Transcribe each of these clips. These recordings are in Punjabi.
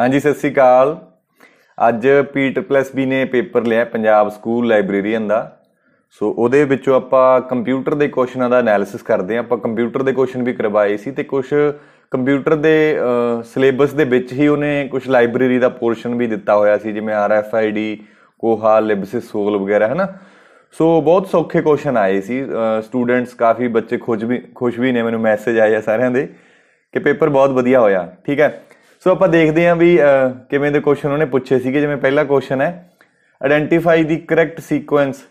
ਹਾਂਜੀ ਸਤਿ ਸ੍ਰੀ ਅਕਾਲ ਅੱਜ ਪੀਟ ਪਲੱਸ ਬੀ ਨੇ ਪੇਪਰ ਲਿਆ ਪੰਜਾਬ ਸਕੂਲ ਲਾਇਬ੍ਰੇਰੀਅਨ ਦਾ ਸੋ ਉਹਦੇ ਵਿੱਚੋਂ ਆਪਾਂ ਕੰਪਿਊਟਰ ਦੇ ਕੁਐਸਚਨਾਂ ਦਾ ਐਨਾਲਿਸਿਸ ਕਰਦੇ ਆਂ ਆਪਾਂ ਕੰਪਿਊਟਰ ਦੇ ਕੁਐਸਚਨ ਵੀ ਕਰਵਾਏ ਸੀ ਤੇ ਕੁਝ ਕੰਪਿਊਟਰ ਦੇ ਸਿਲੇਬਸ ਦੇ ਵਿੱਚ ਹੀ ਉਹਨੇ ਕੁਝ ਲਾਇਬ੍ਰੇਰੀ ਦਾ ਪੋਰਸ਼ਨ ਵੀ ਦਿੱਤਾ ਹੋਇਆ ਸੀ ਜਿਵੇਂ ਡੀ ਕੋਹਾ ਲਿਬਸਿਸ ਸੋਲ ਵਗੈਰਾ ਹੈ ਨਾ ਸੋ ਬਹੁਤ ਸੌਖੇ ਕੁਐਸਚਨ ਆਏ ਸੀ ਸਟੂਡੈਂਟਸ ਕਾਫੀ ਬੱਚੇ ਖੁਸ਼ ਵੀ ਖੁਸ਼ ਵੀ ਨੇ ਮੈਨੂੰ ਮੈਸੇਜ ਆਇਆ ਸਾਰਿਆਂ ਦੇ ਕਿ ਪੇਪਰ ਬਹੁਤ ਵਧੀਆ ਹੋਇਆ ਠੀਕ ਹੈ ਸੋ ਆਪਾਂ ਦੇਖਦੇ ਹਾਂ ਵੀ ਕਿਵੇਂ ਦੇ ਕੁਐਸਚਨ ਉਹਨੇ ਪੁੱਛੇ ਸੀਗੇ ਜਿਵੇਂ ਪਹਿਲਾ ਕੁਐਸਚਨ ਹੈ identify the correct sequence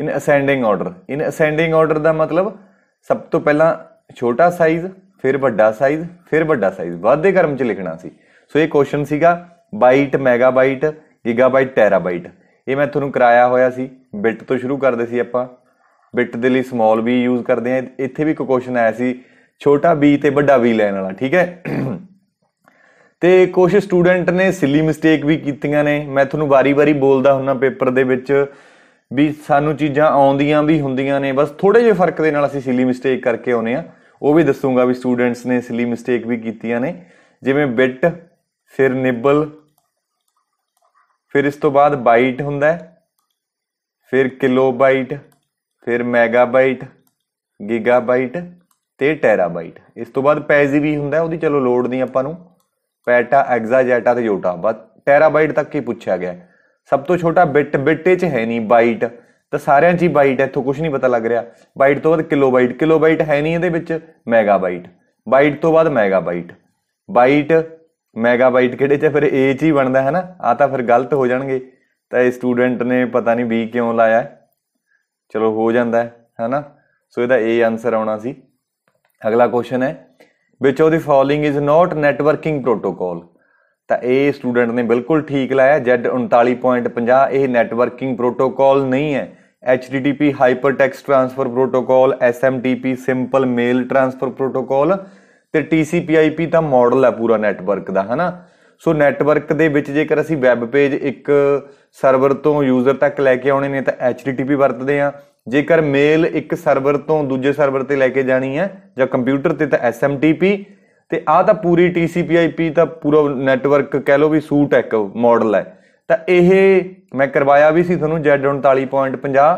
in ascending order in ascending order ਦਾ ਮਤਲਬ ਸਭ ਤੋਂ ਪਹਿਲਾਂ ਛੋਟਾ ਸਾਈਜ਼ ਫਿਰ ਵੱਡਾ ਸਾਈਜ਼ ਫਿਰ ਵੱਡਾ ਸਾਈਜ਼ ਵਾਧੇ ਕਰਮ 'ਚ ਲਿਖਣਾ ਸੀ ਸੋ ਇਹ ਕੁਐਸਚਨ ਸੀਗਾ ਬਾਈਟ ਮੈਗਾਬਾਈਟ ਗੀਗਾਬਾਈਟ ਟੈਰਾਬਾਈਟ ਇਹ ਮੈਂ ਤੁਹਾਨੂੰ ਕਰਾਇਆ ਹੋਇਆ ਸੀ ਬਿਟ ਤੋਂ ਸ਼ੁਰੂ ਕਰਦੇ ਸੀ ਆਪਾਂ ਬਿਟ ਦੇ ਲਈ ਸਮਾਲ ਵੀ ਯੂਜ਼ ਕਰਦੇ ਆ ਇੱਥੇ ਵੀ ਇੱਕ ਕੁਐਸਚਨ ਆਇਆ ਸੀ ਛੋਟਾ ਵੀ ਤੇ ਵੱਡਾ ਵੀ ਲੈਣ ਵਾਲਾ ਠੀਕ ਹੈ ਤੇ ਕੁਝ ਸਟੂਡੈਂਟ ਨੇ ਸਿੱਲੀ ਮਿਸਟੇਕ ਵੀ ਕੀਤੀਆਂ ਨੇ ਮੈਂ ਤੁਹਾਨੂੰ ਵਾਰੀ-ਵਾਰੀ ਬੋਲਦਾ ਹੁੰਨਾ ਪੇਪਰ ਦੇ ਵਿੱਚ ਵੀ ਸਾਨੂੰ ਚੀਜ਼ਾਂ ਆਉਂਦੀਆਂ ਵੀ ਹੁੰਦੀਆਂ ਨੇ ਬਸ ਥੋੜੇ ਜਿਹੇ ਫਰਕ ਦੇ ਨਾਲ ਅਸੀਂ ਸਿੱਲੀ ਮਿਸਟੇਕ ਕਰਕੇ ਆਉਨੇ ਆ ਉਹ ਵੀ ਦੱਸੂਗਾ ਵੀ ਸਟੂਡੈਂਟਸ ਨੇ ਸਿੱਲੀ ਮਿਸਟੇਕ ਵੀ ਕੀਤੀਆਂ ਨੇ ਜਿਵੇਂ ਬਿਟ ਫਿਰ ਨਿਬਲ ਫਿਰ ਇਸ ਤੋਂ ਬਾਅਦ ਬਾਈਟ ਹੁੰਦਾ ਹੈ ਫਿਰ ਕਿਲੋਬਾਈਟ ਫਿਰ ਮੈਗਾਬਾਈਟ ਗੀਗਾਬਾਈਟ ਤੇ ਟੈਰਾਬਾਈਟ ਇਸ ਤੋਂ ਬਾਅਦ ਪੈਜੀ ਵੀ ਹੁੰਦਾ ਉਹਦੀ ਚਲੋ ਲੋਡ ਨਹੀਂ ਆਪਾਂ ਨੂੰ ਪੈਟਾ ਐਗਜ਼ਾਜੈਟਾ ਤੇ ਯੋਟਾ ਬਸ ਟੈਰਾਬਾਈਟ ਤੱਕ ਹੀ ਪੁੱਛਿਆ ਗਿਆ ਸਭ ਤੋਂ ਛੋਟਾ ਬਿਟ ਬਿਟੇ ਚ ਹੈ ਨਹੀਂ ਬਾਈਟ ਤਾਂ ਸਾਰਿਆਂ 'ਚ ਹੀ ਬਾਈਟ ਇੱਥੋਂ ਕੁਝ ਨਹੀਂ ਪਤਾ ਲੱਗ ਰਿਹਾ ਬਾਈਟ ਤੋਂ ਬਾਅਦ ਕਿਲੋਬਾਈਟ ਕਿਲੋਬਾਈਟ ਹੈ ਨਹੀਂ ਇਹਦੇ ਵਿੱਚ ਮੈਗਾਬਾਈਟ ਬਾਈਟ ਤੋਂ ਬਾਅਦ ਮੈਗਾਬਾਈਟ ਬਾਈਟ ਮੈਗਾਬਾਈਟ ਕਿਹੜੇ 'ਚ ਫਿਰ ਏ 'ਚ ਹੀ ਬਣਦਾ ਹੈ ਨਾ ਆ ਤਾਂ ਫਿਰ ਗਲਤ ਹੋ ਜਾਣਗੇ ਤਾਂ ਇਹ ਸਟੂਡੈਂਟ ਨੇ ਪਤਾ ਨਹੀਂ ਵੀ ਕਿਉਂ ਲਾਇਆ ਚਲੋ ਹੋ ਜਾਂਦਾ ਹੈ ਹੈਨਾ ਸੋ ਇਹਦਾ ਏ ਆਨਸਰ ਆਉਣਾ ਸੀ ਅਗਲਾ ਕੁਐਸਚਨ ਹੈ which of following is not networking protocol ਤਾਂ ਇਹ ਸਟੂਡੈਂਟ ਨੇ ਬਿਲਕੁਲ ਠੀਕ ਲਾਇਆ Z39.50 ਇਹ ਨੈਟਵਰਕਿੰਗ ਪ੍ਰੋਟੋਕਾਲ ਨਹੀਂ ਹੈ HTTP hypertext transfer protocol SMTP simple mail transfer protocol ਤੇ TCP/IP ਤਾਂ ਮਾਡਲ ਹੈ ਪੂਰਾ ਨੈਟਵਰਕ ਦਾ ਹਨਾ ਸੋ ਨੈਟਵਰਕ ਦੇ ਵਿੱਚ ਜੇਕਰ ਅਸੀਂ ਵੈਬ ਪੇਜ ਇੱਕ ਸਰਵਰ ਤੋਂ ਯੂਜ਼ਰ ਤੱਕ ਲੈ ਕੇ ਆਉਣੇ ਨੇ ਤਾਂ HTTP ਵਰਤਦੇ ਆ ਜੇਕਰ ਮੇਲ ਇੱਕ ਸਰਵਰ ਤੋਂ ਦੂਜੇ ਸਰਵਰ ਤੇ ਲੈ ਕੇ ਜਾਣੀ ਹੈ ਜਾਂ ਕੰਪਿਊਟਰ ਤੇ ਤਾਂ SMTP ਤੇ ਆ ਤਾਂ ਪੂਰੀ TCP/IP ਤਾਂ ਪੂਰਾ ਨੈਟਵਰਕ ਕਹਿ ਲੋ ਵੀ ਸੂਟ ਇੱਕ ਮਾਡਲ ਹੈ ਤਾਂ ਇਹ ਮੈਂ ਕਰਵਾਇਆ ਵੀ ਸੀ ਤੁਹਾਨੂੰ Z39.50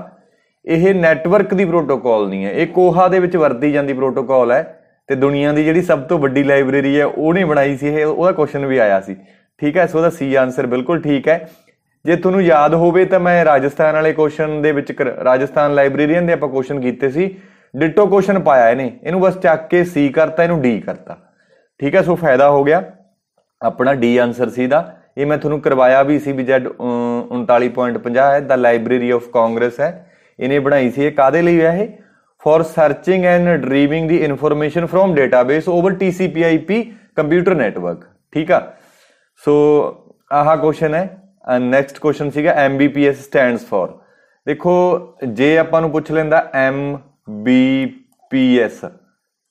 ਇਹ ਨੈਟਵਰਕ ਦੀ ਪ੍ਰੋਟੋਕਾਲ ਨਹੀਂ ਹੈ ਇਹ ਕੋਹਾ ਦੇ ਵਿੱਚ ਵਰਤੀ ਜਾਂਦੀ ਪ੍ਰੋਟੋਕਾਲ ਹੈ ਤੇ ਦੁਨੀਆ ਦੀ ਜਿਹੜੀ ਸਭ ਤੋਂ ਵੱਡੀ ਲਾਇਬ੍ਰੇਰੀ ਹੈ ਉਹਨੇ ਬਣਾਈ ਸੀ ਇਹ ਉਹਦਾ ਕੁਐਸਚਨ ਵੀ ਆਇਆ ਸੀ ਠੀਕ ਹੈ ਸੋ ਦਾ ਸੀ ਆਨਸਰ ਬਿਲਕੁਲ ਠੀਕ ਹੈ ਜੇ ਤੁਹਾਨੂੰ ਯਾਦ ਹੋਵੇ ਤਾਂ ਮੈਂ ਰਾਜਸਥਾਨ ਵਾਲੇ ਕੁਐਸਚਨ ਦੇ ਵਿੱਚ ਰਾਜਸਥਾਨ ਲਾਇਬ੍ਰੇਰੀਅਨ ਦੇ ਆਪਾਂ ਕੁਐਸਚਨ ਕੀਤੇ ਸੀ ਡਿਟੋ ਕੁਐਸਚਨ ਪਾਇਆ ਇਹਨੇ ਇਹਨੂੰ ਬਸ ਚੱਕ ਕੇ ਸੀ ਕਰਤਾ ਇਹਨੂੰ ਡੀ ਕਰਤਾ ਠੀਕ ਹੈ ਸੋ ਫਾਇਦਾ ਹੋ ਗਿਆ ਆਪਣਾ ਡੀ ਆਨਸਰ ਸੀ ਦਾ ਇਹ ਮੈਂ ਤੁਹਾਨੂੰ ਕਰਵਾਇਆ ਵੀ ਸੀ ਵੀ ਜੈਡ 39.50 ਹੈ ਦਾ ਲਾਇਬ੍ਰੇਰੀ ਆਫ ਕਾਂਗਰਸ ਹੈ ਇਹਨੇ ਬਣਾਈ ਸੀ ਇਹ ਕਾਦੇ ਲਈ ਹੈ ਇਹ for searching and deriving the information from database over TCP/IP computer network ਠੀਕ ਆ ਸੋ ਆਹਾ ਕੁਐਸਚਨ ਹੈ ਨੈਕਸਟ ਕੁਐਸਚਨ ਸੀਗਾ ਐਸ ਸਟੈਂਡਸ ਫॉर ਦੇਖੋ ਜੇ ਆਪਾਂ ਨੂੰ ਪੁੱਛ ਲੈਂਦਾ ਐਸ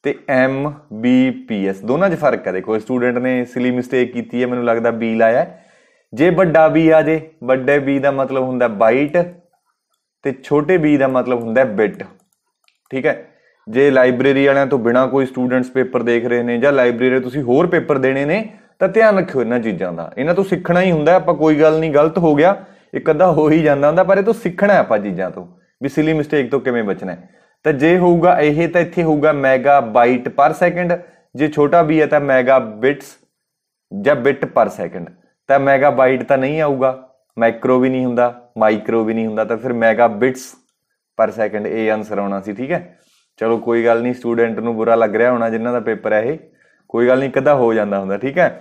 ਤੇ ਐਸ ਦੋਨਾਂ 'ਚ ਫਰਕ ਹੈ ਦੇਖੋ ਸਟੂਡੈਂਟ ਨੇ ਸਿਲੀ ਮਿਸਟੇਕ ਕੀਤੀ ਹੈ ਮੈਨੂੰ ਲੱਗਦਾ ਬੀ ਲਾਇਆ ਜੇ ਵੱਡਾ ਬੀ ਆ ਜੇ ਵੱਡੇ ਬੀ ਦਾ ਮਤਲਬ ਹੁੰਦਾ ਬਾਈਟ ਤੇ ਛੋਟੇ ਬੀ ਦਾ ਮਤਲਬ ਹੁੰਦਾ ਬਿਟ ਠੀਕ ਹੈ ਜੇ ਲਾਇਬ੍ਰੇਰੀ ਵਾਲਿਆਂ ਤੋਂ ਬਿਨਾ ਕੋਈ ਸਟੂਡੈਂਟਸ ਪੇਪਰ ਦੇਖ ਰਹੇ ਨੇ ਜਾਂ ਲਾਇਬ੍ਰੇਰੀ ਤੁਸੀਂ ਹੋਰ ਪੇਪਰ ਦੇਣੇ ਨੇ ਤਾਂ ਧਿਆਨ ਰੱਖਿਓ ਇਹਨਾਂ ਚੀਜ਼ਾਂ ਦਾ ਇਹਨਾਂ ਤੋਂ ਸਿੱਖਣਾ ਹੀ ਹੁੰਦਾ ਆਪਾਂ ਕੋਈ ਗੱਲ ਨਹੀਂ ਗਲਤ ਹੋ ਗਿਆ ਇੱਕ ਅੱਧਾ ਹੋ ਹੀ ਜਾਂਦਾ ਹੁੰਦਾ ਪਰ ਇਹ ਤੋਂ ਸਿੱਖਣਾ ਆਪਾਂ ਚੀਜ਼ਾਂ ਤੋਂ ਵੀ ਸਿਲੀ ਮਿਸਟੇਕ ਤੋਂ ਕਿਵੇਂ ਬਚਣਾ ਹੈ ਤਾਂ ਜੇ ਹੋਊਗਾ ਇਹ ਤਾਂ ਇੱਥੇ ਹੋਊਗਾ ਮੈਗਾ ਬਾਈਟ ਪਰ ਸੈਕਿੰਡ ਜੇ ਛੋਟਾ ਵੀ ਹੈ ਤਾਂ ਮੈਗਾ ਬਿਟਸ ਜਾਂ ਬਿਟ ਪਰ ਸੈਕਿੰਡ ਤਾਂ ਮੈਗਾ ਬਾਈਟ ਤਾਂ ਨਹੀਂ ਆਊਗਾ ਮਾਈਕਰੋ ਵੀ ਨਹੀਂ ਹੁੰਦਾ ਮਾਈਕਰੋ ਵੀ ਨਹੀਂ ਹੁੰਦਾ ਤਾਂ ਫਿਰ ਮੈਗਾ ਬਿਟਸ ਪਰ ਸੈਕਿੰਡ ਇਹ ਆਨਸਰ ਆਉਣਾ ਸੀ ਠੀਕ ਹੈ ਚਲੋ ਕੋਈ ਗੱਲ ਨਹੀਂ ਸਟੂਡੈਂਟ ਨੂੰ ਬੁਰਾ ਲੱਗ ਰਿਹਾ ਹੋਣਾ ਜਿਨ੍ਹਾਂ ਦਾ ਪੇਪਰ ਹੈ ਇਹ ਕੋਈ ਗੱਲ ਨਹੀਂ ਕਦਾ ਹੋ ਜਾਂਦਾ ਹੁੰਦਾ ਠੀਕ ਹੈ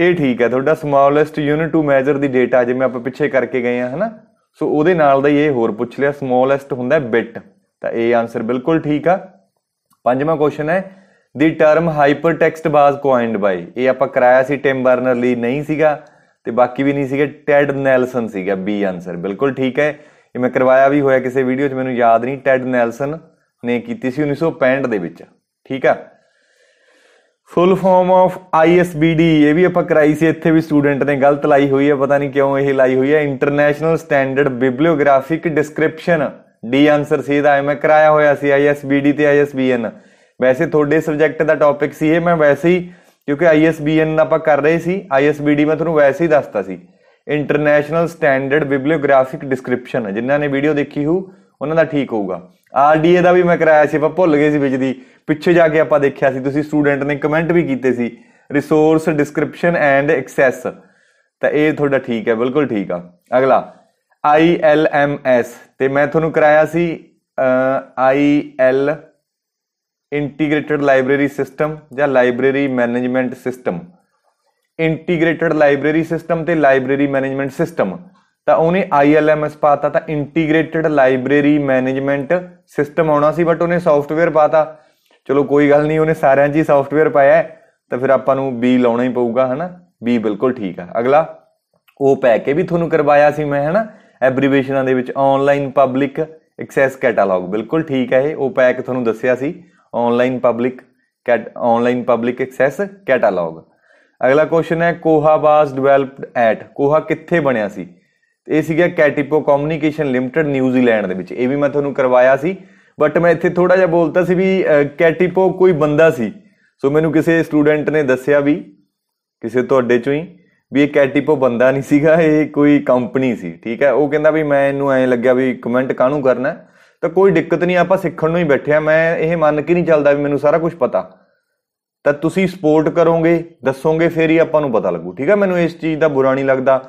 ਇਹ ਠੀਕ ਹੈ ਤੁਹਾਡਾ smallest unit to measure the data ਜਿਵੇਂ ਆਪਾਂ ਪਿੱਛੇ ਕਰਕੇ ਗਏ ਆ ਹਨਾ ਸੋ ਉਹਦੇ ਨਾਲ ਦਾ ਇਹ ਹੋਰ ਪੁੱਛ ਲਿਆ ਸਮਾਲੈਸਟ ਹੁੰਦਾ ਬਿਟ ਤਾਂ ਇਹ ਆਨਸਰ ਬਿਲਕੁਲ ਠੀਕ ਆ ਪੰਜਵਾਂ ਕੁਐਸਚਨ ਹੈ ਦੀ ਟਰਮ ਹਾਈਪਰਟੈਕਸਟ ਬਾਜ਼ ਕੋਇਨਡ ਬਾਈ ਇਹ ਆਪਾਂ ਕਰਾਇਆ ਸੀ ਟਿਮ ਬਰਨਰ ਲਈ ਨਹੀਂ ਸੀਗਾ ਤੇ ਬਾਕੀ ਵੀ ਨਹੀਂ ਸੀਗੇ ਟੈਡ ਨੈਲਸਨ ਸੀਗਾ ਬੀ ਆਨਸਰ ਬਿਲਕੁਲ ਠੀਕ ਹੈ ਇਹ ਮੈਂ ਕਰਵਾਇਆ ਵੀ ਹੋਇਆ ਕਿਸੇ ਵੀਡੀਓ 'ਚ ਮੈਨੂੰ ਯਾਦ ਨਹੀਂ ਟੈਡ ਨੈਲਸਨ ਨੇ ਕੀਤੀ ਸੀ 1965 ਦੇ ਵਿੱਚ ਠੀਕ ਆ ਫੁੱਲ ਫਾਰਮ ਆਫ ਆਈਐਸਬੀਡੀ ਇਹ ਵੀ ਆਪਾਂ ਕਰਾਈ ਸੀ ਇੱਥੇ ਵੀ ਸਟੂਡੈਂਟ ਨੇ ਗਲਤ ਲਾਈ ਹੋਈ ਹੈ ਪਤਾ ਨਹੀਂ ਕਿਉਂ ਇਹ ਲਾਈ ਹੋਈ ਹੈ international standard bibliographic description D answer ਸੀ ਦਾ ਮੈਂ ਕਰਾਇਆ ਹੋਇਆ ਸੀ ਆਈਐਸਬੀਡੀ ਤੇ ਆਈਐਸਬੀਐਨ ਵੈਸੇ ਤੁਹਾਡੇ ਸਬਜੈਕਟ ਦਾ ਟੌਪਿਕ ਸੀ ਇਹ ਮੈਂ ਵੈਸੇ ਹੀ ਕਿਉਂਕਿ ISBN ਆਪਾਂ ਕਰ ਰਹੇ ਸੀ ਆਈਐਸਬੀਡੀ ਮੈਂ ਤੁਹਾਨੂੰ ਵੈਸੇ ਹੀ ਦੱਸਤਾ ਸੀ ਇੰਟਰਨੈਸ਼ਨਲ ਸਟੈਂਡਰਡ ਬਿਬਲੀਓਗ੍ਰਾਫਿਕ ਡਿਸਕ੍ਰਿਪਸ਼ਨ ਜਿਨ੍ਹਾਂ ਨੇ ਵੀਡੀਓ ਦੇਖੀ ਹੋ ਉਹਨਾਂ ਦਾ ਠੀਕ ਹੋਊਗਾ ਆਰਡੀਏ ਦਾ ਵੀ ਮੈਂ ਕਰਾਇਆ ਸੀ ਆਪਾਂ ਭੁੱਲ ਗਏ ਸੀ ਵਿੱਚ ਦੀ ਪਿੱਛੇ ਜਾ ਕੇ ਆਪਾਂ ਦੇਖਿਆ ਸੀ ਤੁਸੀਂ ਸਟੂਡੈਂਟ ਨੇ ਕਮੈਂਟ ਵੀ ਕੀਤੇ ਸੀ ਰਿਸੋਰਸ ਡਿਸਕ੍ਰਿਪਸ਼ਨ ਐਂਡ ਐਕਸੈਸ ਤਾਂ ਇਹ ਤੁਹਾਡਾ ਠੀਕ ਹੈ ਬਿਲਕੁਲ ਠੀਕ ਆ ਅਗਲਾ ਆਈ ਐਲ ਐਮ ਐਸ ਤੇ ਮੈਂ ਤੁਹਾਨੂੰ ਕਰਾਇਆ ਸੀ I L integrated library system ਜਾਂ library management system integrated library system ਤੇ ਲਾਇਬ੍ਰੇਰੀ ਮੈਨੇਜਮੈਂਟ ਸਿਸਟਮ ਤਾਂ ਉਹਨੇ ILMS ਪਾਤਾ ਤਾਂ ਇੰਟੀਗ੍ਰੇਟਿਡ ਲਾਇਬ੍ਰੇਰੀ ਮੈਨੇਜਮੈਂਟ ਸਿਸਟਮ ਆਉਣਾ ਸੀ ਬਟ ਉਹਨੇ ਸੌਫਟਵੇਅਰ ਪਾਤਾ ਚਲੋ ਕੋਈ ਗੱਲ ਨਹੀਂ ਉਹਨੇ ਸਾਰਿਆਂ ਜੀ ਸੌਫਟਵੇਅਰ ਪਾਇਆ ਤਾਂ ਫਿਰ ਆਪਾਂ ਨੂੰ B ਲਾਉਣਾ ਹੀ ਪਊਗਾ ਹਨਾ B ਬਿਲਕੁਲ ਠੀਕ ਆ ਅਗਲਾ ਉਹ ਪੈ ਕੇ ਵੀ ਤੁਹਾਨੂੰ ਕਰਵਾਇਆ ਸੀ ਮੈਂ ਹਨਾ ਐਬਰੀਵੇਸ਼ਨਾਂ ਦੇ ਵਿੱਚ ਆਨਲਾਈਨ ਪਬਲਿਕ ਐਕਸੈਸ ਕੈਟਾਲੌਗ ਬਿਲਕੁਲ ਠੀਕ ਹੈ ਇਹ ਉਹ ਪੈਕ ਤੁਹਾਨੂੰ ਦੱਸਿਆ ਸੀ online public cat online public access catalogue ਅਗਲਾ ਕੁਐਸਚਨ ਹੈ ਕੋਹਾ ਵਾਸ ਡਿਵੈਲਪਡ ਐਟ ਕੋਹਾ ਕਿੱਥੇ ਬਣਿਆ ਸੀ ਇਹ ਸੀਗਾ ਕੈਟਿਪੋ ਕਮਿਊਨੀਕੇਸ਼ਨ ਲਿਮਟਿਡ ਨਿਊਜ਼ੀਲੈਂਡ ਦੇ ਵਿੱਚ ਇਹ ਵੀ ਮੈਂ ਤੁਹਾਨੂੰ ਕਰਵਾਇਆ ਸੀ ਬਟ ਮੈਂ ਇੱਥੇ ਥੋੜਾ ਜਿਹਾ ਬੋਲਤਾ ਸੀ ਵੀ ਕੈਟਿਪੋ ਕੋਈ ਬੰਦਾ ਸੀ ਸੋ ਮੈਨੂੰ ਕਿਸੇ ਸਟੂਡੈਂਟ ਨੇ ਦੱਸਿਆ ਵੀ ਕਿਸੇ ਤੁਹਾਡੇ ਚੋਂ ਹੀ ਵੀ ਇਹ ਕੈਟਿਪੋ ਬੰਦਾ ਨਹੀਂ ਸੀਗਾ ਇਹ ਕੋਈ ਕੰਪਨੀ ਸੀ ਠੀਕ ਹੈ ਉਹ ਕਹਿੰਦਾ ਵੀ ਮੈਂ ਇਹਨੂੰ ਐਂ ਲੱਗਿਆ ਵੀ ਕਮੈਂਟ ਕਾਹਨੂੰ ਕਰਨਾ ਤਾਂ ਕੋਈ ਦਿੱਕਤ ਨਹੀਂ ਆਪਾਂ ਸਿੱਖਣ ਨੂੰ ਹੀ ਬੈਠੇ ਆ ਮੈਂ ਇਹ ਮੰਨ ਕੇ ਨਹੀਂ ਚੱਲਦਾ ਵੀ ਮੈਨੂੰ ਸਾਰਾ ਕੁਝ ਪਤਾ ਤਾਂ ਤੁਸੀਂ ਸਪੋਰਟ ਕਰੋਗੇ ਦੱਸੋਗੇ ਫੇਰ ਹੀ ਆਪਾਂ ਨੂੰ ਪਤਾ ਲੱਗੂ ਠੀਕ ਹੈ ਮੈਨੂੰ ਇਸ ਚੀਜ਼ ਦਾ ਬੁਰਾ ਨਹੀਂ ਲੱਗਦਾ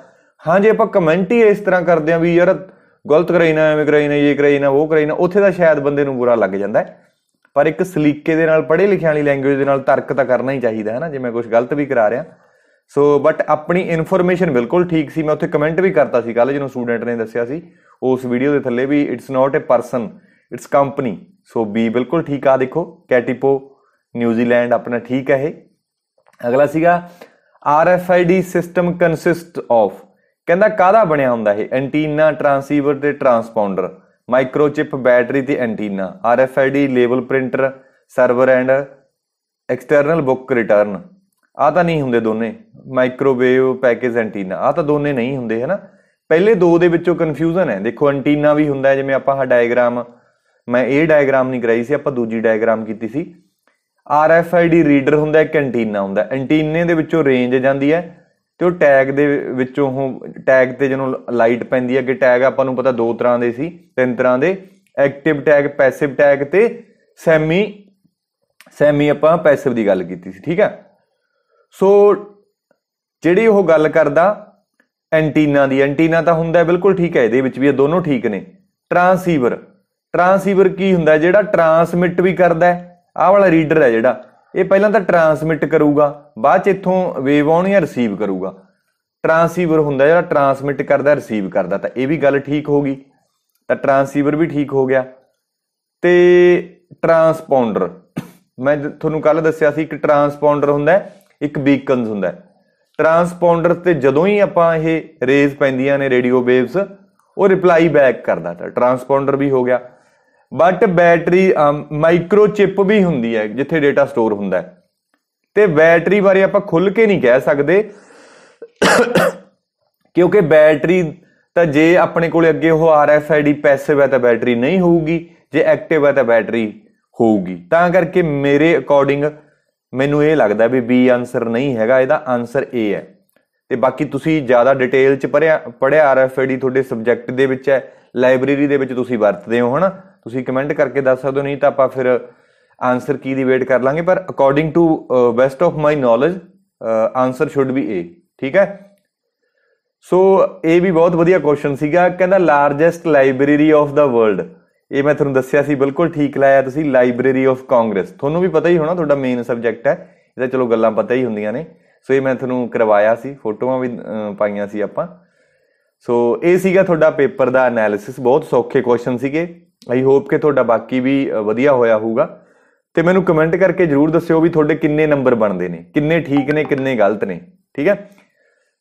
ਹਾਂ ਜੇ ਆਪਾਂ ਕਮੈਂਟ ਹੀ ਇਸ ਤਰ੍ਹਾਂ ਕਰਦੇ ਆ ਵੀ ਯਾਰ ਗਲਤ ਕਰਾਈ ਨਾ ਐਵੇਂ ਕਰਾਈ ਨਾ ਇਹ ਕਰਾਈ ਨਾ ਉਹ ਕਰਾਈ ਨਾ ਉੱਥੇ ਤਾਂ ਸ਼ਾਇਦ ਬੰਦੇ ਨੂੰ ਬੁਰਾ ਲੱਗ ਜਾਂਦਾ ਹੈ ਪਰ ਇੱਕ ਸਲੀਕੇ ਦੇ ਨਾਲ ਪੜ੍ਹੇ ਲਿਖਿਆਂ ਵਾਲੀ ਲੈਂਗੁਏਜ ਦੇ ਨਾਲ ਤਰਕ ਤਾਂ ਕਰਨਾ ਹੀ ਚਾਹੀਦਾ ਹੈ ਨਾ ਜੇ ਮੈਂ ਕੁਝ ਗਲਤ ਵੀ ਕਰਾ ਰਿਹਾ ਸੋ ਬਟ ਆਪਣੀ ਇਨਫੋਰਮੇਸ਼ਨ ਬਿਲਕੁਲ ਠੀਕ ਸੀ ਮੈਂ ਉੱਥੇ ਕਮੈਂਟ ਵੀ ਕਰਤਾ ਸੀ ਕੱਲ ਜਿਹਨੂੰ ਸਟੂਡੈਂਟ ਨੇ ਦੱਸਿਆ ਸੀ ਉਸ ਵੀਡੀਓ ਦੇ ਥੱਲੇ ਵੀ it's not a person it's company so B ਬਿਲਕੁਲ ਠੀਕ ਆ ਦੇਖੋ ਕੈਟੀਪੋ ਨਿਊਜ਼ੀਲੈਂਡ ਆਪਣਾ ਠੀਕ ਹੈ ਇਹ ਅਗਲਾ ਸੀਗਾ R F I D system consist of ਕਹਿੰਦਾ ਕਾਹਦਾ ਬਣਿਆ ਹੁੰਦਾ ਇਹ ਐਂਟੀਨਾ ਟਰਾਂਸੀਵਰ ਤੇ ਟਰਾਂਸਪੌਂਡਰ ਮਾਈਕਰੋਚਿਪ ਬੈਟਰੀ ਤੇ antenna D label printer server and external book return ਆ ਤਾਂ ਨਹੀਂ ਹੁੰਦੇ ਦੋਨੇ ਮਾਈਕਰੋਵੇਵ ਪੈਕੇਜ ਐਂਟੀਨਾ ਆ ਤਾਂ ਦੋਨੇ ਨਹੀਂ ਹੁੰਦੇ ਹੈਨਾ ਪਹਿਲੇ ਦੋ ਦੇ ਵਿੱਚੋਂ ਕਨਫਿਊਜ਼ਨ ਹੈ ਦੇਖੋ ਐਂਟੀਨਾ ਵੀ ਹੁੰਦਾ ਜਿਵੇਂ ਆਪਾਂ ਹਾ ਡਾਇਗਰਾਮ ਮੈਂ ਇਹ ਡਾਇਗਰਾਮ ਨਹੀਂ ਕਰਾਈ ਸੀ ਆਪਾਂ ਦੂਜੀ ਡਾਇਗਰਾਮ ਕੀਤੀ ਸੀ ਡੀ ਰੀਡਰ ਹੁੰਦਾ ਇੱਕ ਐਂਟੀਨਾ ਹੁੰਦਾ ਐਂਟੀਨੇ ਦੇ ਵਿੱਚੋਂ ਰੇਂਜ ਜਾਂਦੀ ਹੈ ਤੇ ਉਹ ਟੈਗ ਦੇ ਵਿੱਚੋਂ ਉਹ ਟੈਗ ਤੇ ਜਦੋਂ ਲਾਈਟ ਪੈਂਦੀ ਹੈ ਕਿ ਟੈਗ ਆਪਾਂ ਨੂੰ ਪਤਾ ਦੋ ਤਰ੍ਹਾਂ ਦੇ ਸੀ ਤਿੰਨ ਤਰ੍ਹਾਂ ਦੇ ਐਕਟਿਵ ਟੈਗ ਪੈਸਿਵ ਟੈਗ ਤੇ ਸੈਮੀ ਸੈਮੀ ਆਪਾਂ ਪੈਸਿਵ ਦੀ ਗੱਲ ਕੀਤੀ ਸੀ ਠੀਕ ਹੈ ਸੋ ਜਿਹੜੀ ਉਹ ਗੱਲ ਕਰਦਾ ਐਂਟੀਨਾ ਦੀ ਐਂਟੀਨਾ ਤਾਂ ਹੁੰਦਾ ਬਿਲਕੁਲ ਠੀਕ ਹੈ ਇਹਦੇ ਵਿੱਚ ਵੀ ਇਹ ਦੋਨੋਂ ਠੀਕ ਨੇ ਟਰਾਂਸੀਵਰ ਟਰਾਂਸੀਵਰ ਕੀ ਹੁੰਦਾ ਜਿਹੜਾ ਟਰਾਂਸਮਿਟ ਵੀ ਕਰਦਾ ਆਹ ਵਾਲਾ ਰੀਡਰ ਹੈ ਜਿਹੜਾ ਇਹ ਪਹਿਲਾਂ ਤਾਂ ਟਰਾਂਸਮਿਟ ਕਰੂਗਾ ਬਾਅਦ ਚ ਇਥੋਂ ਵੇਵ ਆਉਣੀ ਜਾਂ ਰਿਸੀਵ ਕਰੂਗਾ ਟਰਾਂਸੀਵਰ ਹੁੰਦਾ ਜਿਹੜਾ ਟਰਾਂਸਮਿਟ ਕਰਦਾ ਰਿਸੀਵ ਕਰਦਾ ਤਾਂ ਇਹ ਵੀ ਗੱਲ ਠੀਕ ਹੋ ਗਈ ਤਾਂ ਟਰਾਂਸੀਵਰ ਵੀ ਠੀਕ ਹੋ ਗਿਆ ਤੇ ਟਰਾਂਸਪੌਂਡਰ ਮੈਂ ਤੁਹਾਨੂੰ ਕੱਲ ਦੱਸਿਆ ਸੀ ਕਿ ਟਰਾਂਸਪੌਂਡਰ ਹੁੰਦਾ ਇੱਕ ਬੀਕਨਸ ਹੁੰਦਾ ਟਰਾਂਸਪੌਂਡਰ ਤੇ ਜਦੋਂ ਹੀ ਆਪਾਂ ਇਹ ਰੇਜ਼ ਪੈਂਦੀਆਂ ਨੇ ਰੇਡੀਓ ਵੇਵਸ ਉਹ ਰਿਪਲਾਈ ਬੈਕ ਕਰਦਾ ਤਾਂ ਟਰਾਂਸਪੌਂਡਰ ਵੀ ਹੋ ਗਿਆ ਬਟ ਬੈਟਰੀ ਮਾਈਕਰੋ ਚਿਪ ਵੀ ਹੁੰਦੀ ਹੈ ਜਿੱਥੇ ਡਾਟਾ ਸਟੋਰ ਹੁੰਦਾ ਹੈ ਤੇ ਬੈਟਰੀ ਬਾਰੇ ਆਪਾਂ ਖੁੱਲ ਕੇ ਨਹੀਂ ਕਹਿ ਸਕਦੇ ਕਿਉਂਕਿ ਬੈਟਰੀ ਤਾਂ ਜੇ ਆਪਣੇ ਕੋਲੇ ਅੱਗੇ ਉਹ R F I D passive ਹੈ ਤਾਂ ਬੈਟਰੀ ਨਹੀਂ ਹੋਊਗੀ ਜੇ ਐਕਟਿਵ ਹੈ ਤਾਂ ਬੈਟਰੀ ਹੋਊਗੀ ਤਾਂ ਕਰਕੇ ਮੇਰੇ ਅਕੋਰਡਿੰਗ ਮੈਨੂੰ ਇਹ ਲੱਗਦਾ ਵੀ ਬੀ ਆਨਸਰ ਨਹੀਂ ਹੈਗਾ ਇਹਦਾ ਆਨਸਰ ਏ ਹੈ ਤੇ ਬਾਕੀ ਤੁਸੀਂ ਜ਼ਿਆਦਾ ਡਿਟੇਲ ਚ ਪੜਿਆ ਪੜਿਆ ਆਰ ਐਫ ਆਈ ਡੀ ਤੁਹਾਡੇ ਸਬਜੈਕਟ ਦੇ ਵਿੱਚ ਹੈ ਲਾਇਬ੍ਰੇਰੀ ਦੇ ਵਿੱਚ ਤੁਸੀਂ ਵਰਤਦੇ ਹੋ ਹਨਾ ਤੁਸੀਂ ਕਮੈਂਟ ਕਰਕੇ ਦੱਸ ਸਕਦੇ ਹੋ ਨਹੀਂ ਤਾਂ ਆਪਾਂ ਫਿਰ ਆਨਸਰ ਕੀ ਦੀ ਵੇਟ ਕਰ ਲਾਂਗੇ ਪਰ according to best of my knowledge answer should be A ਠੀਕ ਹੈ ਸੋ ਇਹ ਵੀ ਬਹੁਤ ਵਧੀਆ ਕੁਐਸਚਨ ਸੀਗਾ ਕਹਿੰਦਾ largest library of the world ਇਹ ਮੈਂ ਤੁਹਾਨੂੰ ਦੱਸਿਆ ਸੀ ਬਿਲਕੁਲ ਠੀਕ ਲਾਇਆ ਤੁਸੀਂ ਲਾਇਬ੍ਰੇਰੀ ਆਫ ਕਾਂਗਰਸ ਤੁਹਾਨੂੰ ਵੀ ਪਤਾ ਹੀ ਹੋਣਾ ਤੁਹਾਡਾ ਮੇਨ ਸਬਜੈਕਟ ਹੈ ਇਹਦਾ ਚਲੋ ਗੱਲਾਂ ਪਤਾ ਹੀ ਹੁੰਦੀਆਂ ਨੇ ਸੋ ਇਹ ਮੈਂ ਤੁਹਾਨੂੰ ਕਰਵਾਇਆ ਸੀ ਫੋਟੋਆਂ ਵੀ ਪਾਈਆਂ ਸੀ ਆਪਾਂ ਸੋ ਇਹ ਸੀਗਾ ਤੁਹਾਡਾ ਪੇਪਰ ਦਾ ਐਨਾਲਿਸਿਸ ਬਹੁਤ ਸੌਖੇ ਕੁਐਸਚਨ ਸੀਗੇ ਆਈ ਹੋਪ ਕਿ ਤੁਹਾਡਾ ਬਾਕੀ ਵੀ ਵਧੀਆ ਹੋਇਆ ਹੋਊਗਾ ਤੇ ਮੈਨੂੰ ਕਮੈਂਟ ਕਰਕੇ ਜਰੂਰ ਦੱਸਿਓ ਵੀ ਤੁਹਾਡੇ ਕਿੰਨੇ ਨੰਬਰ ਬਣਦੇ ਨੇ ਕਿੰਨੇ ਠੀਕ ਨੇ ਕਿੰਨੇ ਗਲਤ ਨੇ ਠੀਕ ਹੈ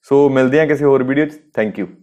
ਸੋ ਮਿਲਦੇ ਹਾਂ ਕਿਸੇ ਹੋਰ ਵੀਡੀਓ 'ਚ ਥੈਂਕ ਯੂ